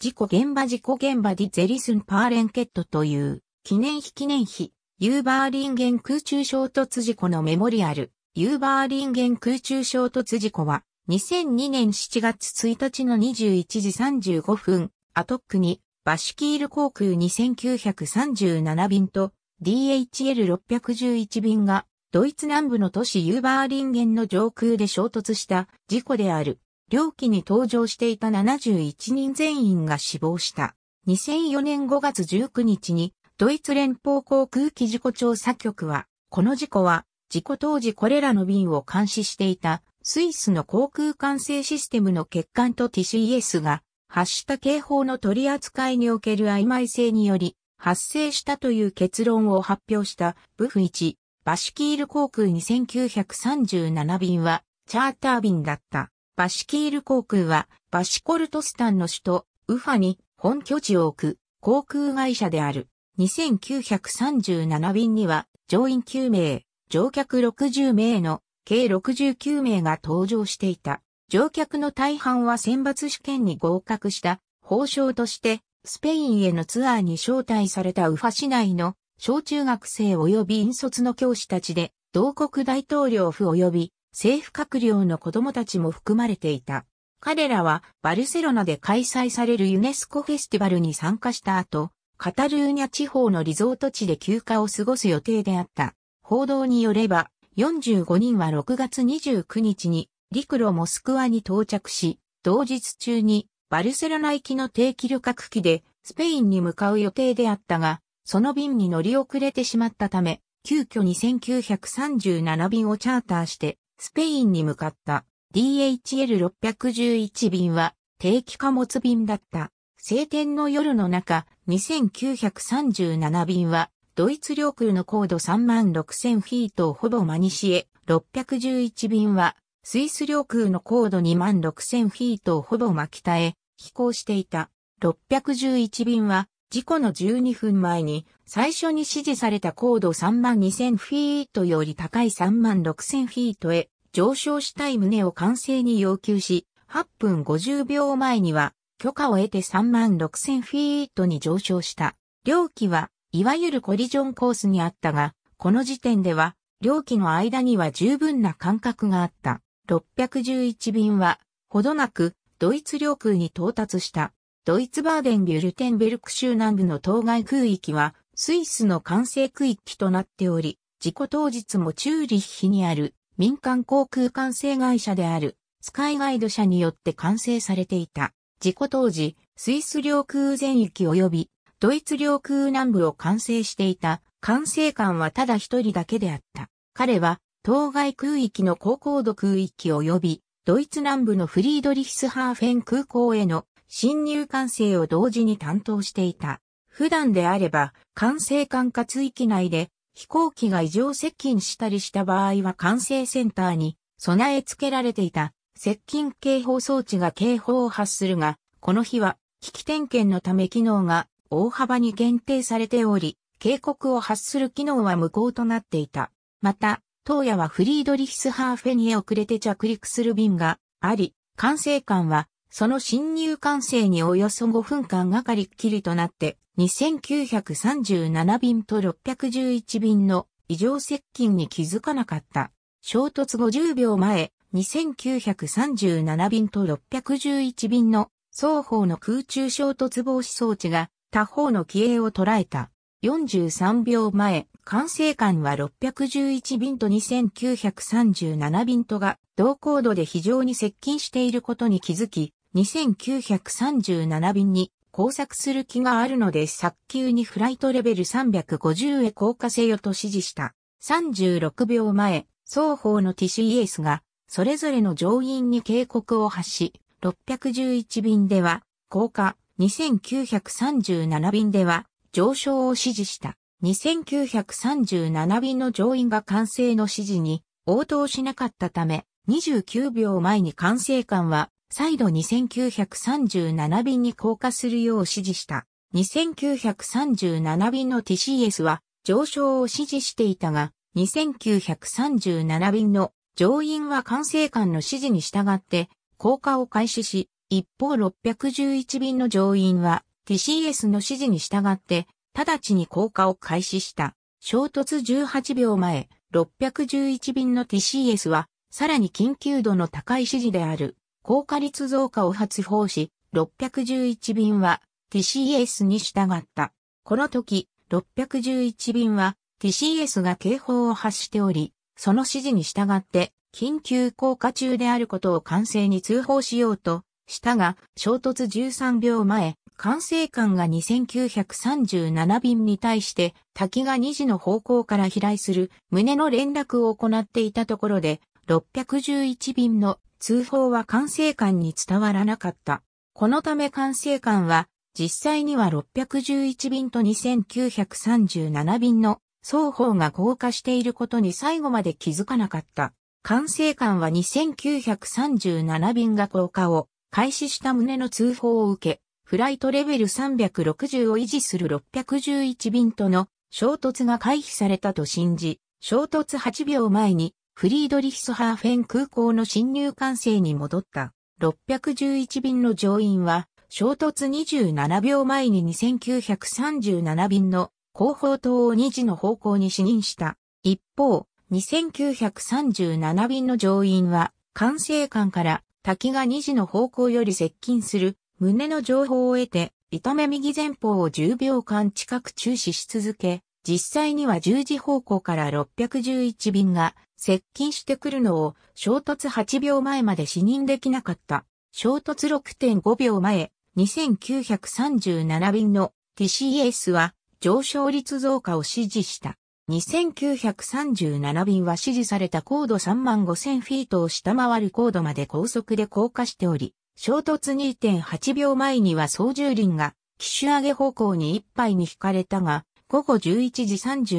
事故現場事故現場ディゼリスンパーレンケットという記念碑記念碑、ユーバーリンゲン空中衝突事故のメモリアル、ユーバーリンゲン空中衝突事故は2002年7月1日の21時35分、アトックにバシキール航空2937便と DHL611 便がドイツ南部の都市ユーバーリンゲンの上空で衝突した事故である。両機に搭乗していた71人全員が死亡した。2004年5月19日に、ドイツ連邦航空機事故調査局は、この事故は、事故当時これらの便を監視していた、スイスの航空管制システムの欠陥と TCS が、発した警報の取り扱いにおける曖昧性により、発生したという結論を発表したブフ1、バシキール航空2937便はチャーター便だった。バシキール航空は、バシコルトスタンの首都、ウファに本拠地を置く航空会社である。2937便には、乗員9名、乗客60名の計69名が搭乗していた。乗客の大半は選抜試験に合格した報奨として、スペインへのツアーに招待されたウファ市内の小中学生及び引率の教師たちで、同国大統領府及び政府閣僚の子供たちも含まれていた。彼らはバルセロナで開催されるユネスコフェスティバルに参加した後、カタルーニャ地方のリゾート地で休暇を過ごす予定であった。報道によれば、45人は6月29日に陸路モスクワに到着し、同日中にバルセロナ行きの定期旅客機でスペインに向かう予定であったが、その便に乗り遅れてしまったため、急遽に1937便をチャーターしてスペインに向かった DHL611 便は定期貨物便だった。晴天の夜の中、2937便はドイツ領空の高度36000フィートをほぼ真西へ、611便はスイス領空の高度26000フィートをほぼ真北へ飛行していた。611便は事故の12分前に最初に指示された高度32000フィートより高い36000フィートへ上昇したい旨を完成に要求し、8分50秒前には許可を得て36000フィートに上昇した。両機は、いわゆるコリジョンコースにあったが、この時点では、両機の間には十分な間隔があった。611便は、ほどなく、ドイツ領空に到達した。ドイツバーデン・ビュルテンベルク州南部の当該空域は、スイスの完成区域となっており、事故当日もチューリッヒにある民間航空管制会社であるスカイガイド社によって完成されていた。事故当時、スイス領空全域及びドイツ領空南部を完成していた管制官はただ一人だけであった。彼は当該空域の高高度空域及びドイツ南部のフリードリヒスハーフェン空港への侵入管制を同時に担当していた。普段であれば、管制管轄域内で飛行機が異常接近したりした場合は管制センターに備え付けられていた接近警報装置が警報を発するが、この日は危機点検のため機能が大幅に限定されており、警告を発する機能は無効となっていた。また、当夜はフリードリヒスハーフェに遅れて着陸する便があり、管制官はその侵入管制におよそ5分間がかりっきりとなって2937便と611便の異常接近に気づかなかった。衝突50秒前、2937便と611便の双方の空中衝突防止装置が他方の機影を捉えた。43秒前、管制官は611便と2937便とが同高度で非常に接近していることに気づき、2937便に工作する気があるので早急にフライトレベル350へ降下せよと指示した。36秒前、双方の TCS が、それぞれの乗員に警告を発し、611便では、降下、2937便では、上昇を指示した。2937便の乗員が完成の指示に応答しなかったため、29秒前に管制官は再度2937便に降下するよう指示した。2937便の TCS は上昇を指示していたが、2937便の乗員は管制官の指示に従って降下を開始し、一方611便の乗員は TCS の指示に従って直ちに降下を開始した。衝突18秒前、611便の TCS はさらに緊急度の高い指示である高下率増加を発報し、611便は TCS に従った。この時、611便は TCS が警報を発しており、その指示に従って緊急降下中であることを管制に通報しようとしたが、衝突13秒前、管制官が2937便に対して滝が2時の方向から飛来する旨の連絡を行っていたところで、611便の通報は管制官に伝わらなかった。このため管制官は、実際には611便と2937便の双方が降下していることに最後まで気づかなかった。管制官は2937便が降下を開始した旨の通報を受け、フライトレベル360を維持する611便との衝突が回避されたと信じ、衝突8秒前にフリードリヒスハーフェン空港の侵入管制に戻った611便の乗員は、衝突27秒前に2937便の後方等を2時の方向に視認した。一方、2937便の乗員は、管制官から滝が2時の方向より接近する胸の情報を得て、痛め右前方を10秒間近く注視し続け、実際には10時方向から611便が接近してくるのを衝突8秒前まで視認できなかった。衝突6.5秒前、2937便の TCS は上昇率増加を支持した。2937便は支持された高度35000フィートを下回る高度まで高速で降下しており、衝突2.8秒前には操縦輪が機種上げ方向に一杯に引かれたが、午後11時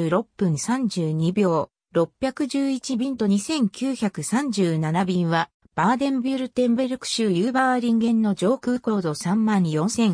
36分32秒、611便と2937便は、バーデンビュルテンベルク州ユーバーリンゲンの上空高度34,890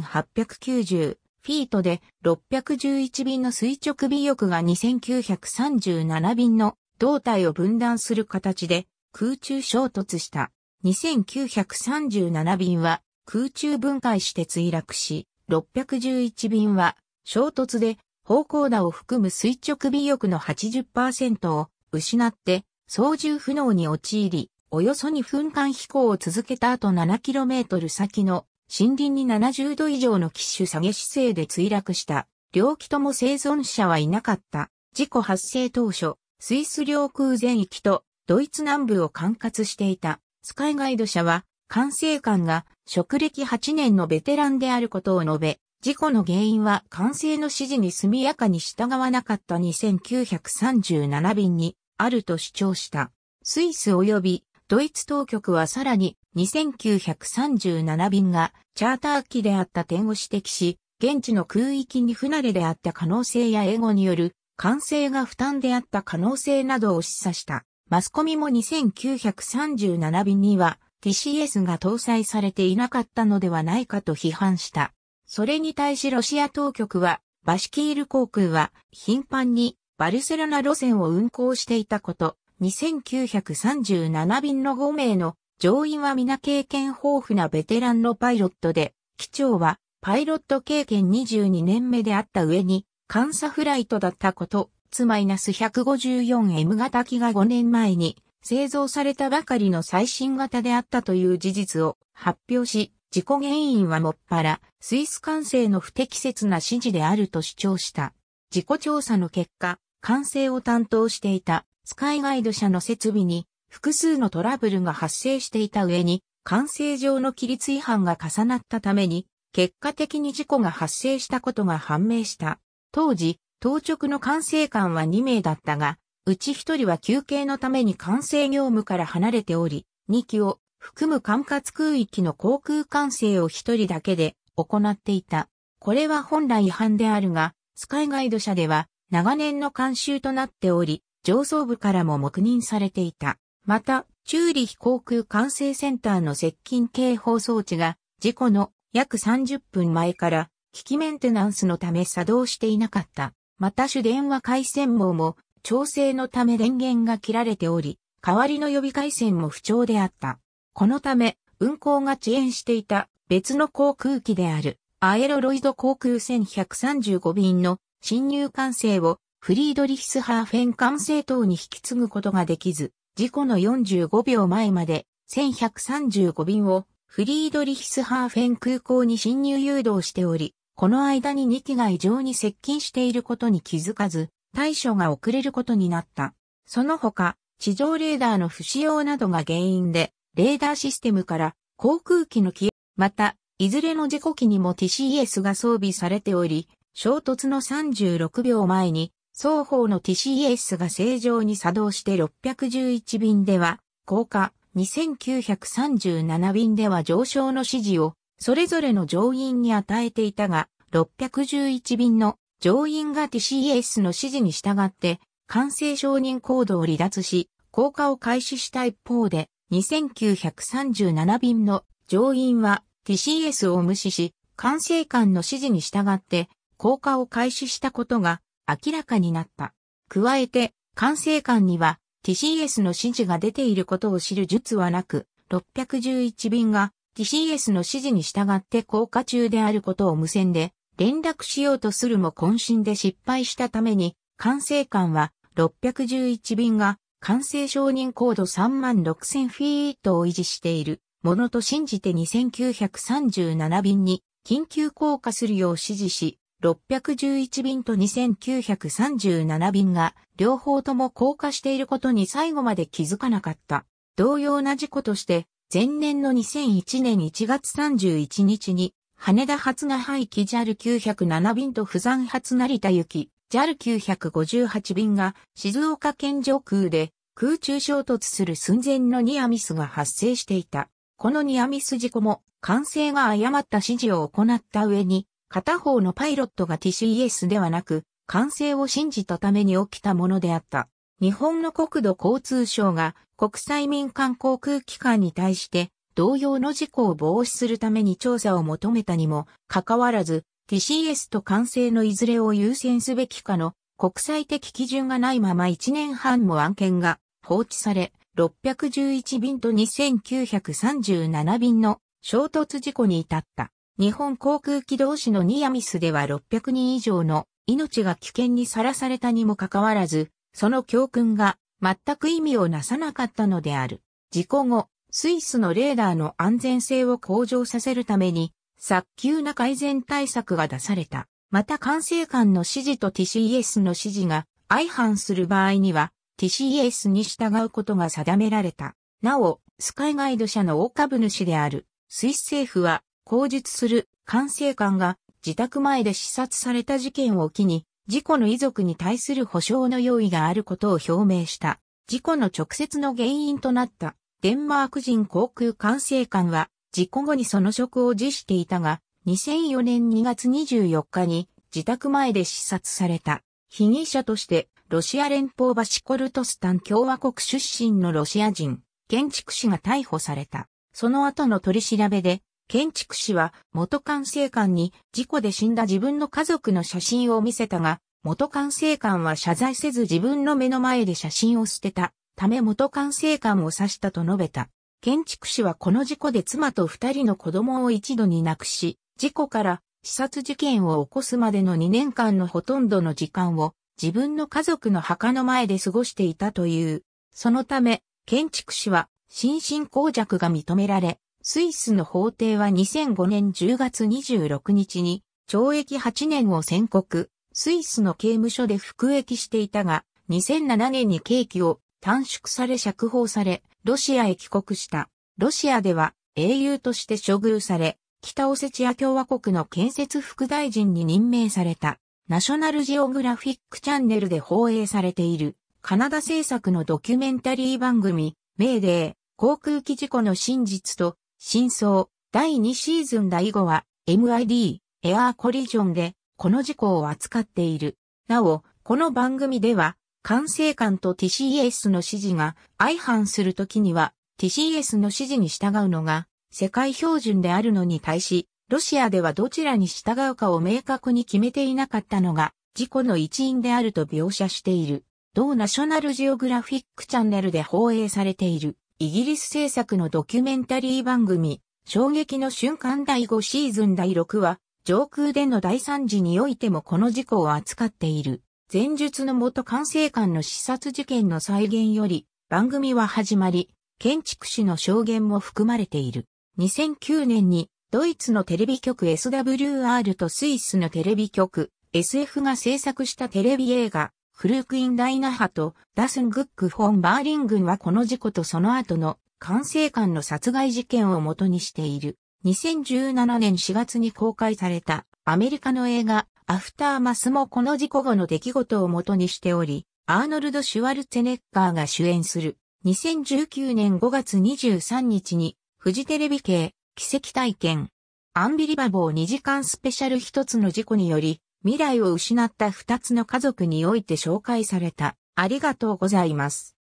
フィートで、611便の垂直尾翼が2937便の胴体を分断する形で空中衝突した。2937便は空中分解して墜落し、611便は衝突で方向打を含む垂直尾翼の80%を失って操縦不能に陥り、およそ2分間飛行を続けた後 7km 先の森林に70度以上の機種下げ姿勢で墜落した。両機とも生存者はいなかった。事故発生当初、スイス領空全域とドイツ南部を管轄していたスカイガイド社は管制官が職歴8年のベテランであることを述べ、事故の原因は管制の指示に速やかに従わなかった2937便にあると主張した。スイス及びドイツ当局はさらに2937便がチャーター機であった点を指摘し、現地の空域に不慣れであった可能性や英語による管制が負担であった可能性などを示唆した。マスコミも2937便には TCS が搭載されていなかったのではないかと批判した。それに対しロシア当局は、バシキール航空は頻繁にバルセロナ路線を運航していたこと、2937便の5名の乗員は皆経験豊富なベテランのパイロットで、機長はパイロット経験22年目であった上に、監査フライトだったこと、つマイナス 154M 型機が5年前に製造されたばかりの最新型であったという事実を発表し、事故原因はもっぱら、スイス管制の不適切な指示であると主張した。事故調査の結果、管制を担当していたスカイガイド社の設備に複数のトラブルが発生していた上に、管制上の規律違反が重なったために、結果的に事故が発生したことが判明した。当時、当直の管制官は2名だったが、うち1人は休憩のために管制業務から離れており、2機を含む管轄空域の航空管制を一人だけで行っていた。これは本来違反であるが、スカイガイド社では長年の慣習となっており、上層部からも黙認されていた。また、チューリヒ航空管制センターの接近警報装置が事故の約30分前から機器メンテナンスのため作動していなかった。また主電話回線網も調整のため電源が切られており、代わりの予備回線も不調であった。このため、運航が遅延していた別の航空機であるアエロロイド航空1135便の侵入管制をフリードリヒスハーフェン管制塔に引き継ぐことができず、事故の45秒前まで1135便をフリードリヒスハーフェン空港に侵入誘導しており、この間に2機が異常に接近していることに気づかず、対処が遅れることになった。その他、地上レーダーの不使用などが原因で、レーダーシステムから航空機の機、また、いずれの事故機にも TCS が装備されており、衝突の36秒前に、双方の TCS が正常に作動して611便では、降下、2937便では上昇の指示を、それぞれの乗員に与えていたが、611便の乗員が TCS の指示に従って、完成承認コードを離脱し、降下を開始した一方で、2937便の乗員は TCS を無視し、管制官の指示に従って降下を開始したことが明らかになった。加えて、管制官には TCS の指示が出ていることを知る術はなく、611便が TCS の指示に従って降下中であることを無線で連絡しようとするも渾身で失敗したために、管制官は611便が完成承認高度3万6000フィートを維持しているものと信じて2937便に緊急降下するよう指示し、611便と2937便が両方とも降下していることに最後まで気づかなかった。同様な事故として、前年の2001年1月31日に、羽田発が廃棄 JAL907 便と釜山発成田行き JAL958 便が静岡県上空で空中衝突する寸前のニアミスが発生していた。このニアミス事故も、管制が誤った指示を行った上に、片方のパイロットが TCS ではなく、管制を信じたために起きたものであった。日本の国土交通省が国際民間航空機関に対して同様の事故を防止するために調査を求めたにもかかわらず TCS と管制のいずれを優先すべきかの国際的基準がないまま1年半も案件が放置され、611便と2937便の衝突事故に至った。日本航空機動士のニアミスでは600人以上の命が危険にさらされたにもかかわらず、その教訓が全く意味をなさなかったのである。事故後、スイスのレーダーの安全性を向上させるために、早急な改善対策が出された。また管制官の指示と TCS の指示が相反する場合には、TCS に従うことが定められた。なお、スカイガイド社の大株主であるスイス政府は、口述する管制官が自宅前で視察された事件を機に、事故の遺族に対する保障の用意があることを表明した。事故の直接の原因となったデンマーク人航空管制官は、事故後にその職を辞していたが、2004年2月24日に自宅前で視察された。被疑者としてロシア連邦バシコルトスタン共和国出身のロシア人、建築士が逮捕された。その後の取り調べで、建築士は元管制官に事故で死んだ自分の家族の写真を見せたが、元管制官は謝罪せず自分の目の前で写真を捨てたため元管制官を刺したと述べた。建築士はこの事故で妻と二人の子供を一度に亡くし、事故から視殺事件を起こすまでの2年間のほとんどの時間を自分の家族の墓の前で過ごしていたという。そのため、建築士は心身耗弱が認められ、スイスの法廷は2005年10月26日に懲役8年を宣告、スイスの刑務所で服役していたが、2007年に刑期を短縮され釈放され、ロシアへ帰国した。ロシアでは英雄として処遇され、北オセチア共和国の建設副大臣に任命された。ナショナルジオグラフィックチャンネルで放映されている、カナダ制作のドキュメンタリー番組、メーデー、航空機事故の真実と、真相、第2シーズン第5話、MID、エアーコリジョンで、この事故を扱っている。なお、この番組では、管制官と TCS の指示が相反するときには、TCS の指示に従うのが世界標準であるのに対し、ロシアではどちらに従うかを明確に決めていなかったのが、事故の一因であると描写している。同ナショナルジオグラフィックチャンネルで放映されている、イギリス制作のドキュメンタリー番組、衝撃の瞬間第5シーズン第6話、上空での大惨事においてもこの事故を扱っている。前述の元管制官の視察事件の再現より、番組は始まり、建築士の証言も含まれている。2009年にドイツのテレビ局 SWR とスイスのテレビ局 SF が制作したテレビ映画、フルークイン・ダイナハとダスン・グック・フォン・バーリングンはこの事故とその後の管制官の殺害事件をもとにしている。2017年4月に公開されたアメリカの映画アフターマスもこの事故後の出来事をもとにしており、アーノルド・シュワルツェネッガーが主演する2019年5月23日にフジテレビ系奇跡体験。アンビリバボー2時間スペシャル1つの事故により、未来を失った2つの家族において紹介された。ありがとうございます。